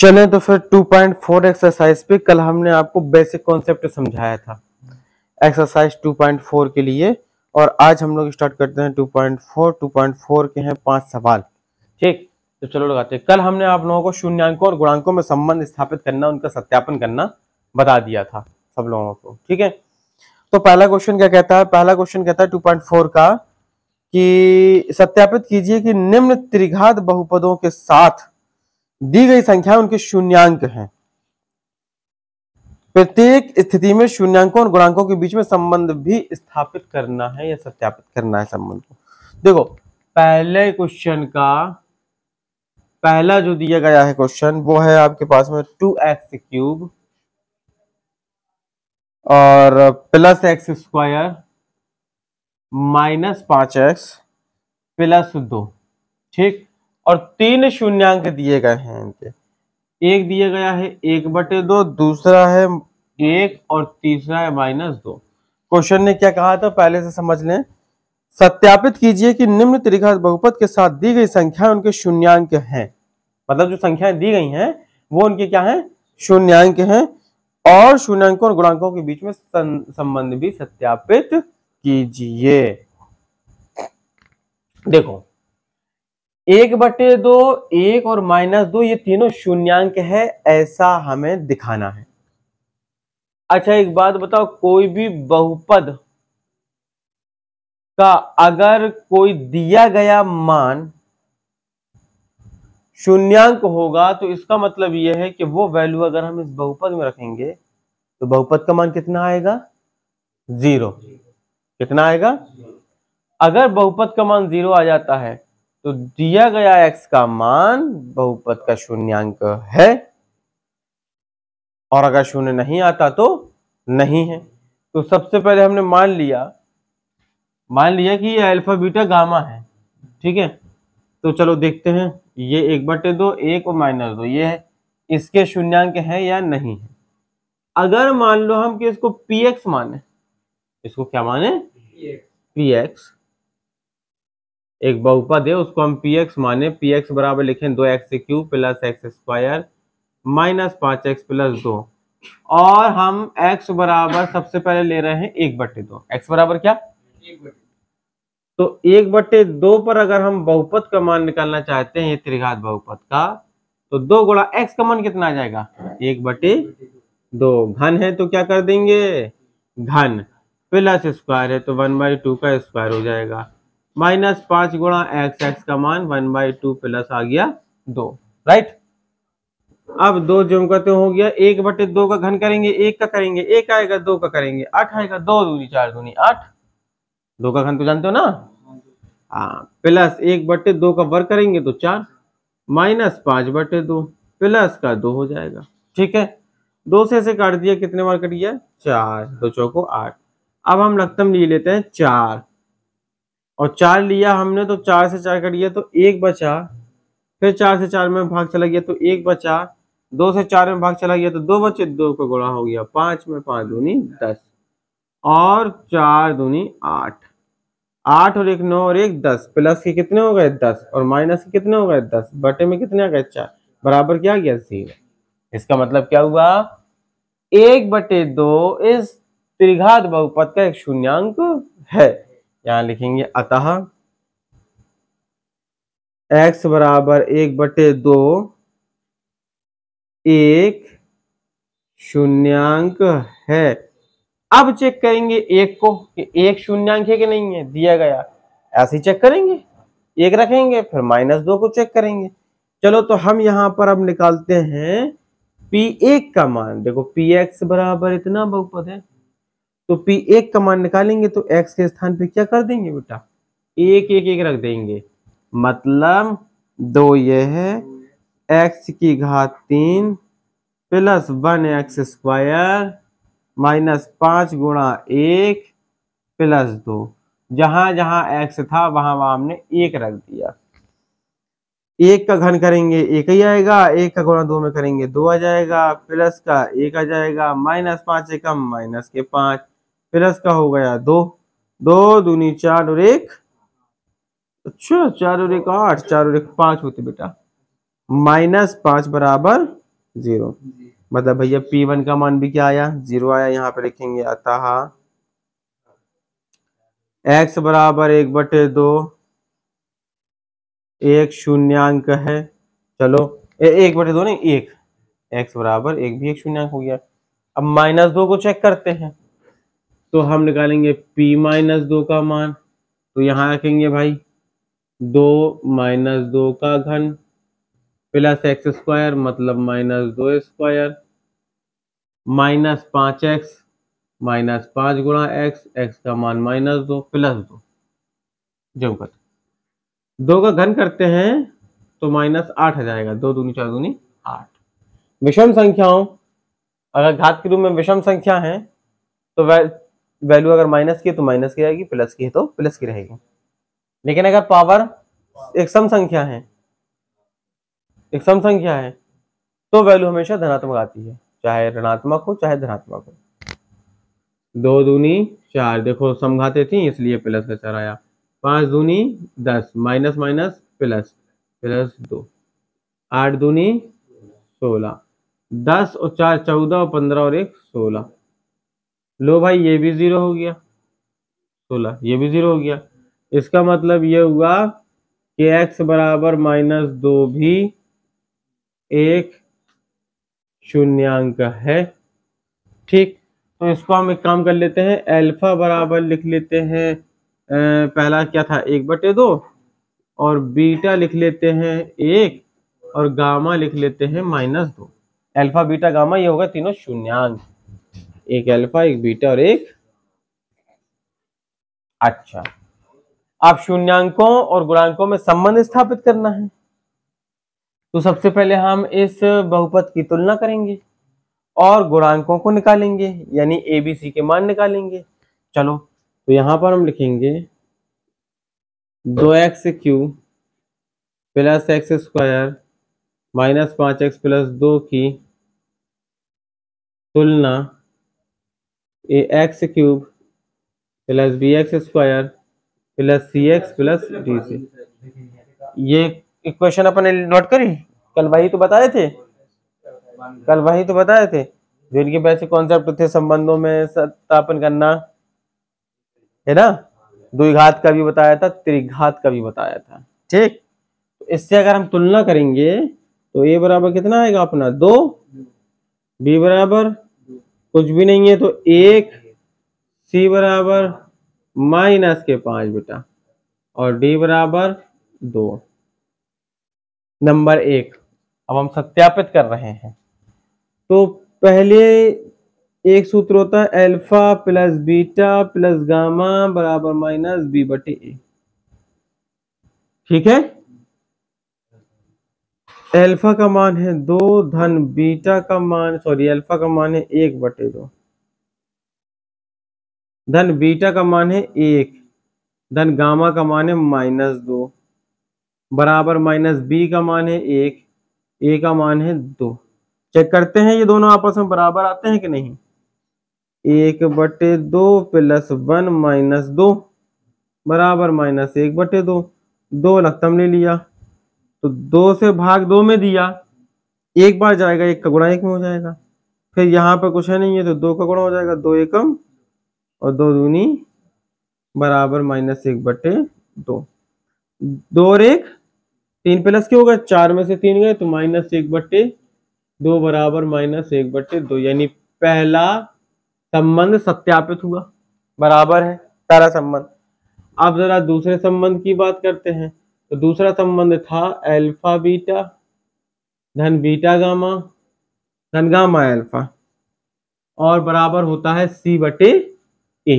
चलें तो फिर 2.4 एक्सरसाइज पे कल हमने आपको बेसिक कॉन्सेप्ट समझाया था एक्सरसाइज 2.4 के लिए और आज हम लोग स्टार्ट करते हैं 2.4 2.4 के हैं पांच सवाल ठीक तो चलो लगाते हैं कल हमने आप लोगों को शून्यंकों और गुणांकों में संबंध स्थापित करना उनका सत्यापन करना बता दिया था सब लोगों को ठीक है तो पहला क्वेश्चन क्या कहता है पहला क्वेश्चन कहता है टू का कि सत्यापित कीजिए कि निम्न त्रिघात बहुपदों के साथ दी गई संख्या उनके शून्यंक हैं प्रत्येक स्थिति में शून्यंकों और गुणांकों के बीच में संबंध भी स्थापित करना है या सत्यापित करना है संबंध को देखो पहले क्वेश्चन का पहला जो दिया गया है क्वेश्चन वो है आपके पास में टू एक्स क्यूब और प्लस एक्स स्क्वायर माइनस पांच एक्स प्लस दो ठीक और तीन शून्यंक दिए गए हैं इनके एक दिया गया है एक बटे दो दूसरा है एक और तीसरा है माइनस दो क्वेश्चन ने क्या कहा था पहले से समझ लें सत्यापित कीजिए कि निम्न त्रिघात बहुपद के साथ दी गई संख्या उनके शून्यंक हैं मतलब जो संख्याएं दी गई हैं वो उनके क्या हैं शून्यंक हैं और शून्यंकों और गुणांकों के बीच में संबंध भी सत्यापित कीजिए देखो एक बटे दो एक और माइनस दो ये तीनों शून्यांक है ऐसा हमें दिखाना है अच्छा एक बात बताओ कोई भी बहुपद का अगर कोई दिया गया मान शून्यांक होगा तो इसका मतलब यह है कि वो वैल्यू अगर हम इस बहुपद में रखेंगे तो बहुपद का मान कितना आएगा जीरो कितना आएगा अगर बहुपद का मान जीरो आ जाता है तो दिया गया x का मान बहुपद का शून्यंक है और अगर शून्य नहीं आता तो नहीं है तो सबसे पहले हमने मान लिया मान लिया कि ये अल्फा बीटा गामा है ठीक है तो चलो देखते हैं ये एक बटे दो एक और माइनस दो ये है इसके शून्यंक है या नहीं है अगर मान लो हम कि इसको पी एक्स माने इसको क्या माने पी एक्स एक बहुपद है उसको हम पी एक्स माने पी एक्स बराबर लिखें दो x cube plus x square minus पांच एक्स प्लस दो और हम x बराबर सबसे पहले ले रहे हैं एक बट्टे दो एक्स बराबर क्या एक बट्टे तो एक बट्टे दो पर अगर हम बहुपद का मान निकालना चाहते हैं त्रिघात बहुपद का तो दो गुणा एक्स का मान कितना आ जाएगा एक बटे दो घन है तो क्या कर देंगे घन प्लस स्क्वायर है तो वन बाई टू का स्क्वायर हो जाएगा माइनस पांच गुणा एक्स एक्स का मान वन बाई टू प्लस आ गया दो राइट अब दो जुम करते हो गया एक बटे दो का घन करेंगे एक का करेंगे एक आएगा दो का करेंगे आठ आएगा दो दूनी चार दूनी आठ दो का घन तो जानते हो ना हाँ प्लस एक बटे दो का वर्ग करेंगे तो चार माइनस पांच बटे दो प्लस का दो हो जाएगा ठीक है दो से ऐसे काट दिया कितने बार कट गया चार दो चौको आठ अब हम रक्तम लिए लेते हैं चार और चार लिया हमने तो चार से चार कट गया तो एक बचा फिर चार से चार में भाग चला गया तो एक बचा दो से चार में भाग चला गया तो दो बचे दो का गुणा हो गया पांच में पाँच दूनी दस और चार दूनी आठ आठ और एक नौ और एक दस प्लस के कितने हो गए दस और माइनस के कितने हो गए दस बटे में कितने आ गए चार बराबर क्या गया जीरो इसका मतलब क्या हुआ एक बटे दो इस त्रिघात बहुपद का एक शून्यांक है यहां लिखेंगे अतः x बराबर एक बटे दो एक शून्यांक है अब चेक करेंगे एक को कि एक शून्यांक है कि नहीं है दिया गया ऐसे ही चेक करेंगे एक रखेंगे फिर माइनस दो को चेक करेंगे चलो तो हम यहां पर अब निकालते हैं पी एक का मान देखो पी एक्स बराबर इतना बहुपद है तो पी एक मान निकालेंगे तो एक्स के स्थान पे क्या कर देंगे बेटा एक एक एक रख देंगे मतलब दो ये है एक्स की घात तीन plus one x square minus पांच गुणा एक प्लस दो जहां जहां एक्स था वहां वहां हमने एक रख दिया एक का घन करेंगे एक ही आएगा एक का गुणा दो में करेंगे दो आ जाएगा प्लस का एक आ जाएगा माइनस पांच एकम माइनस के पांच प्लस का हो गया दो दो दूनी चार और एक अच्छा चार और एक आठ चार और एक पांच होते बेटा माइनस पांच बराबर जीरो मतलब भैया पी वन का मान भी क्या आया जीरो आया यहाँ पे लिखेंगे अतः एक्स बराबर एक बटे दो एक शून्यंक है चलो ए, एक बटे दो नहीं एक एक्स बराबर एक भी एक शून्यंक हो गया अब माइनस दो को चेक करते हैं तो हम निकालेंगे p माइनस दो का मान तो यहाँ रखेंगे भाई दो माइनस दो का घन प्लस एक्स स्क्वायर मतलब माइनस दो स्क्वायर माइनस पाँच एक्स माइनस पाँच गुणा एक्स एक्स का मान माइनस दो प्लस दो जो कर दो का घन करते हैं तो माइनस आठ आ जाएगा दो दूनी चार दूनी आठ विषम संख्याओं अगर घात के रूप में विषम संख्या है तो वह वैल्यू अगर माइनस की है तो माइनस की रहेगी प्लस की है तो प्लस की रहेगी लेकिन अगर पावर एक सम संख्या है एक सम संख्या है तो वैल्यू हमेशा धनात्मक आती है चाहे ऋणात्मक हो चाहे धनात्मक हो दो दूनी चार देखो समझाते थी इसलिए प्लस का चार आया पांच दूनी दस माइनस माइनस प्लस प्लस दो आठ दूनी सोलह दस और चार चौदह और पंद्रह और एक सोलह लो भाई ये भी ज़ीरो हो गया सोलह ये भी ज़ीरो हो गया इसका मतलब ये हुआ कि एक्स बराबर माइनस दो भी एक शून्यंक है ठीक तो इसको हम एक काम कर लेते हैं अल्फा बराबर लिख लेते हैं पहला क्या था एक बटे दो और बीटा लिख लेते हैं एक और गामा लिख लेते हैं माइनस दो अल्फा बीटा गामा ये होगा तीनों शून्यंक एक अल्फा एक बीटा और एक अच्छा आप शून्यांकों और गुणांकों में संबंध स्थापित करना है तो सबसे पहले हम इस बहुपद की तुलना करेंगे और गुणांकों को निकालेंगे यानी ए बी सी के मान निकालेंगे चलो तो यहां पर हम लिखेंगे दो x cube plus x square minus पांच एक्स प्लस दो की तुलना A x cube plus B x square plus C x plus D सी ये इक्वेशन अपन ने नोट करी कल वही तो बताए थे कल वही तो बताए थे जो इनके वैसे कॉन्सेप्ट थे संबंधों में सत्यापन करना है ना द्विघात का भी बताया था त्रिघात का भी बताया था ठीक तो इससे अगर हम तुलना करेंगे तो ए बराबर कितना आएगा अपना दो बी बराबर कुछ भी नहीं है तो एक सी बराबर माइनस के पांच बेटा और डी बराबर दो नंबर एक अब हम सत्यापित कर रहे हैं तो पहले एक सूत्र होता है alpha plus beta plus gamma बराबर माइनस बी बटे ए ठीक है अल्फा का मान है दो धन बीटा का मान सॉरी अल्फा का मान है एक बटे दो धन बीटा का मान है एक धन गामा का मान है माइनस दो बराबर माइनस बी का मान है एक ए का मान है दो चेक करते हैं ये दोनों आपस में बराबर आते हैं कि नहीं एक बटे दो प्लस वन माइनस दो बराबर माइनस एक बटे दो दो लखतम ले लिया तो दो से भाग दो में दिया एक बार जाएगा एक का गुणा एक में हो जाएगा फिर यहाँ पर कुछ है नहीं है तो दो का गुणा हो जाएगा दो एकम और दो दूनी बराबर माइनस एक बटे दो दो और एक तीन प्लस क्यों होगा चार में से तीन गए तो माइनस एक बटे दो बराबर माइनस एक बटे दो यानी पहला संबंध सत्यापित हुआ बराबर है पहला संबंध अब जरा दूसरे संबंध की बात करते हैं तो दूसरा संबंध था अल्फा बीटा धन बीटा गामा धन गामा अल्फा और बराबर होता है सी बटे ए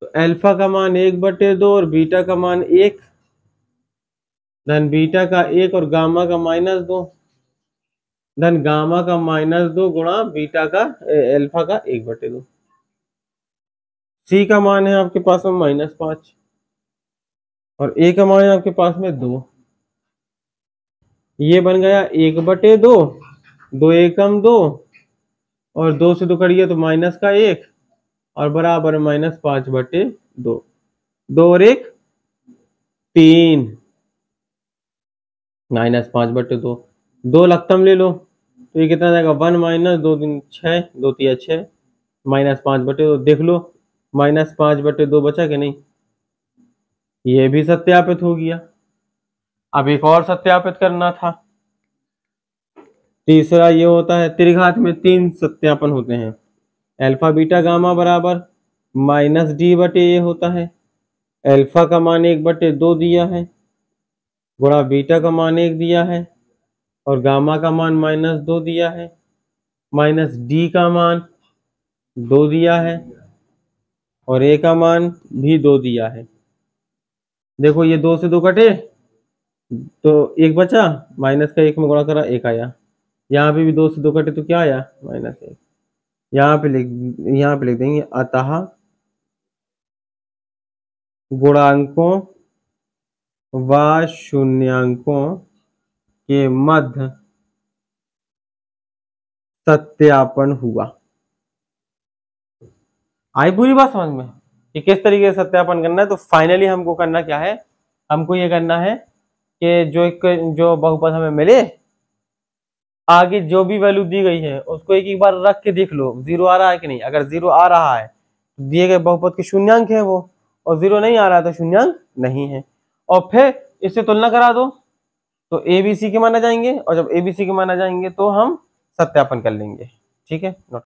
तो अल्फा का मान एक बटे दो और बीटा का मान एक धन बीटा का एक और गामा का माइनस दो धन गामा का माइनस दो गुणा बीटा का अल्फा का एक बटे दो सी का मान है आपके पास में माइनस पांच और एक हमारे आपके पास में दो ये बन गया एक बटे दो दो एकम दो और दो से दो करिए तो माइनस का एक और बराबर माइनस पांच बटे दो दो और एक तीन माइनस पांच बटे दो दो लखतम ले लो तो ये कितना जाएगा वन माइनस दो तीन छः दो तीन छः माइनस पांच बटे दो देख लो माइनस पांच बटे दो बचा कि नहीं ये भी सत्यापित हो गया अब एक और सत्यापित करना था तीसरा ये होता है त्रिघात में तीन सत्यापन होते हैं अल्फा बीटा गामा बराबर माइनस डी बटे ए होता है अल्फा का मान एक बटे दो दिया है गुणा बीटा का मान एक दिया है और गामा का मान माइनस दो दिया है माइनस डी का मान दो दिया है और ए का मान भी दो दिया है देखो ये दो से दो कटे तो एक बचा माइनस का एक में गुणा करा एक आया यहाँ पे भी दो से दो कटे तो क्या आया माइनस एक यहाँ पे लिख यहाँ पे लिख देंगे अतः गुणांकों व शून्यांकों के मध्य सत्यापन हुआ आई पूरी बात समझ में कि किस तरीके से सत्यापन करना है तो फाइनली हमको करना क्या है हमको ये करना है कि जो एक जो बहुपद हमें मिले आगे जो भी वैल्यू दी गई है उसको एक एक बार रख के देख लो जीरो आ रहा है कि नहीं अगर जीरो आ रहा है तो दिए गए बहुपद के शून्यंक है वो और जीरो नहीं आ रहा तो शून्यंक नहीं है और फिर इससे तुलना करा दो तो ए बी सी के माना जाएंगे और जब ए बी सी के माना जाएंगे तो हम सत्यापन कर लेंगे ठीक है नोट